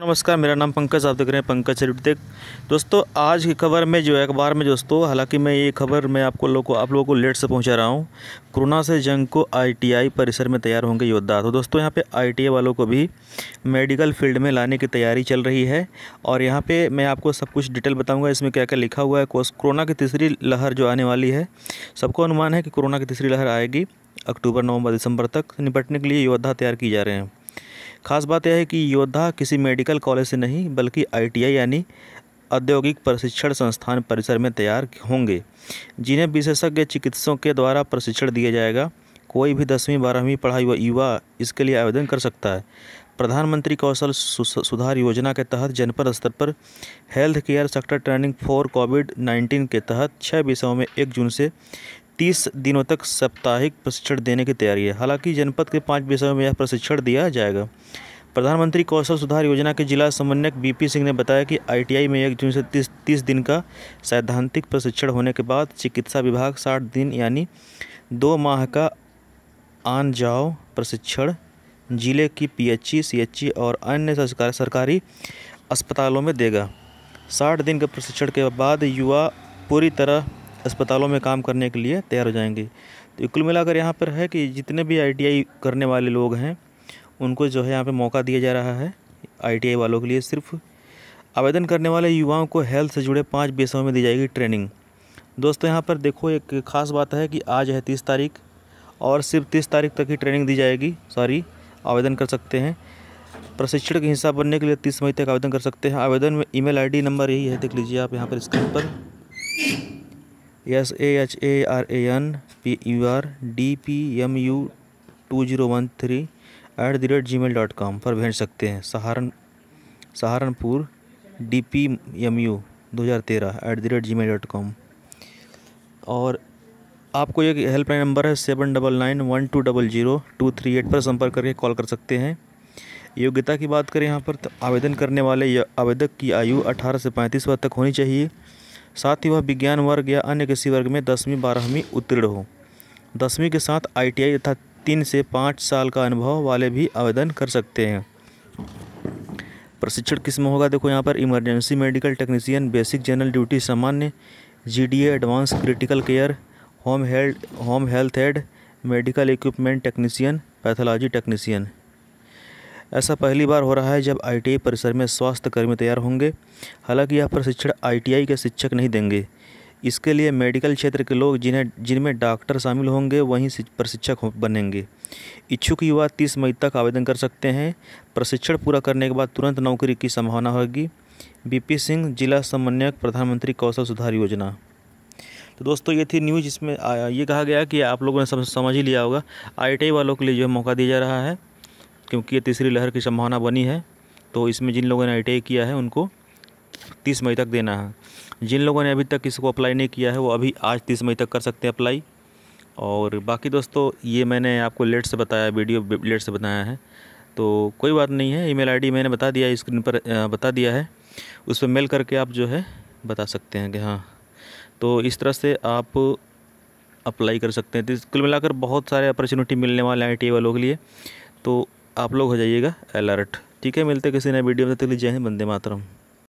नमस्कार मेरा नाम पंकज आप देख रहे हैं पंकज रिटेक दोस्तों आज की खबर में जो है अखबार में दोस्तों हालांकि मैं ये खबर मैं आपको लोगों को आप लोगों को लेट से पहुंचा रहा हूं कोरोना से जंग को आईटीआई परिसर में तैयार होंगे योद्धा तो दोस्तों यहां पे आईटीआई वालों को भी मेडिकल फील्ड में लाने की तैयारी चल रही है और यहाँ पर मैं आपको सब कुछ डिटेल बताऊँगा इसमें क्या क्या लिखा हुआ है कोरोना की तीसरी लहर जो आने वाली है सबको अनुमान है कि कोरोना की तीसरी लहर आएगी अक्टूबर नवम्बर दिसंबर तक निपटने के लिए योद्धा तैयार किए जा रहे हैं खास बात यह है कि योद्धा किसी मेडिकल कॉलेज से नहीं बल्कि आईटीआई यानी औद्योगिक प्रशिक्षण संस्थान परिसर में तैयार होंगे जिन्हें विशेषज्ञ चिकित्सकों के द्वारा प्रशिक्षण दिया जाएगा कोई भी दसवीं बारहवीं पढ़ाई हुआ युवा इसके लिए आवेदन कर सकता है प्रधानमंत्री कौशल सुधार योजना के तहत जनपद स्तर पर health care sector training for COVID 19 के तहत छः विषयों में एक जून से तीस दिनों तक साप्ताहिक प्रशिक्षण देने की तैयारी है हालांकि जनपद के पाँच विषयों में यह प्रशिक्षण दिया जाएगा प्रधानमंत्री कौशल सुधार योजना के जिला समन्वयक बीपी सिंह ने बताया कि आईटीआई में एक जून से तीस तीस दिन का सैद्धांतिक प्रशिक्षण होने के बाद चिकित्सा विभाग साठ दिन यानी दो माह का आन जाओ प्रशिक्षण जिले की पीएचई सीएचई और अन्य सरकारी अस्पतालों में देगा साठ दिन के प्रशिक्षण के बाद युवा पूरी तरह अस्पतालों में काम करने के लिए तैयार हो जाएंगे तो कुल मिलाकर यहाँ पर है कि जितने भी आई करने वाले लोग हैं उनको जो है यहाँ पर मौका दिया जा रहा है आई वालों के लिए सिर्फ आवेदन करने वाले युवाओं को हेल्थ से जुड़े पाँच विषयों में दी जाएगी ट्रेनिंग दोस्तों यहाँ पर देखो एक ख़ास बात है कि आज है तीस तारीख और सिर्फ तीस तारीख तक ही ट्रेनिंग दी जाएगी सॉरी आवेदन कर सकते हैं प्रशिक्षण का हिस्सा बनने के लिए तीस मई तक आवेदन कर सकते हैं आवेदन में ईमेल आईडी नंबर यही है देख लीजिए आप यहाँ पर स्क्रीन पर S A H A R A N P U R D P M U two zero one three at the rate Gmail dot com पर भेज सकते हैं सहारन Saharanpur D P M U दो हज़ार तेरह at the rate Gmail dot com और आपको एक हेल्पलाइन नंबर है seven double nine one two double zero two three eight पर संपर्क करके कॉल कर सकते हैं योग्यता की बात करें यहाँ पर तो आवेदन करने वाले या आवेदक की आयु अठारह से पैंतीस वर्ष तक होनी चाहिए साथ ही वह विज्ञान वर्ग या अन्य किसी वर्ग में दसवीं बारहवीं उत्तीर्ण हो दसवीं के साथ आईटीआई तथा तीन से पाँच साल का अनुभव वाले भी आवेदन कर सकते हैं प्रशिक्षण किस में होगा देखो यहाँ पर emergency medical technician basic general duty सामान्य GDA advance critical care home health home health aid medical equipment technician pathology technician ऐसा पहली बार हो रहा है जब आई परिसर में स्वास्थ्य कर्मी तैयार होंगे हालांकि यह प्रशिक्षण आई के शिक्षक नहीं देंगे इसके लिए मेडिकल क्षेत्र के लोग जिन्हें जिनमें डॉक्टर शामिल होंगे वहीं प्रशिक्षक बनेंगे इच्छुक युवा 30 मई तक आवेदन कर सकते हैं प्रशिक्षण पूरा करने के बाद तुरंत नौकरी की संभावना होगी बीपी सिंह जिला समन्वयक प्रधानमंत्री कौशल सुधार योजना तो दोस्तों ये थी न्यूज़ इसमें ये कहा गया कि आप लोगों ने सब समझ ही लिया होगा आई वालों के लिए जो मौका दिया जा रहा है क्योंकि ये तीसरी लहर की संभावना बनी है तो इसमें जिन लोगों ने आई किया है उनको तीस मई तक देना है जिन लोगों ने अभी तक इसको अप्लाई नहीं किया है वो अभी आज तीस मई तक कर सकते हैं अप्लाई और बाकी दोस्तों ये मैंने आपको लेट से बताया वीडियो लेट से बताया है तो कोई बात नहीं है ईमेल आईडी मैंने बता दिया स्क्रीन पर बता दिया है उस पर मेल करके आप जो है बता सकते हैं कि हाँ तो इस तरह से आप अप्लाई कर सकते हैं तो कुल मिलाकर बहुत सारे अपॉर्चुनिटी मिलने वाले हैं आई वालों के लिए तो आप लोग हो जाइएगा अलर्ट ठीक है मिलते किसी नए वीडियो में तक लीजिए हैं बंदे मातरम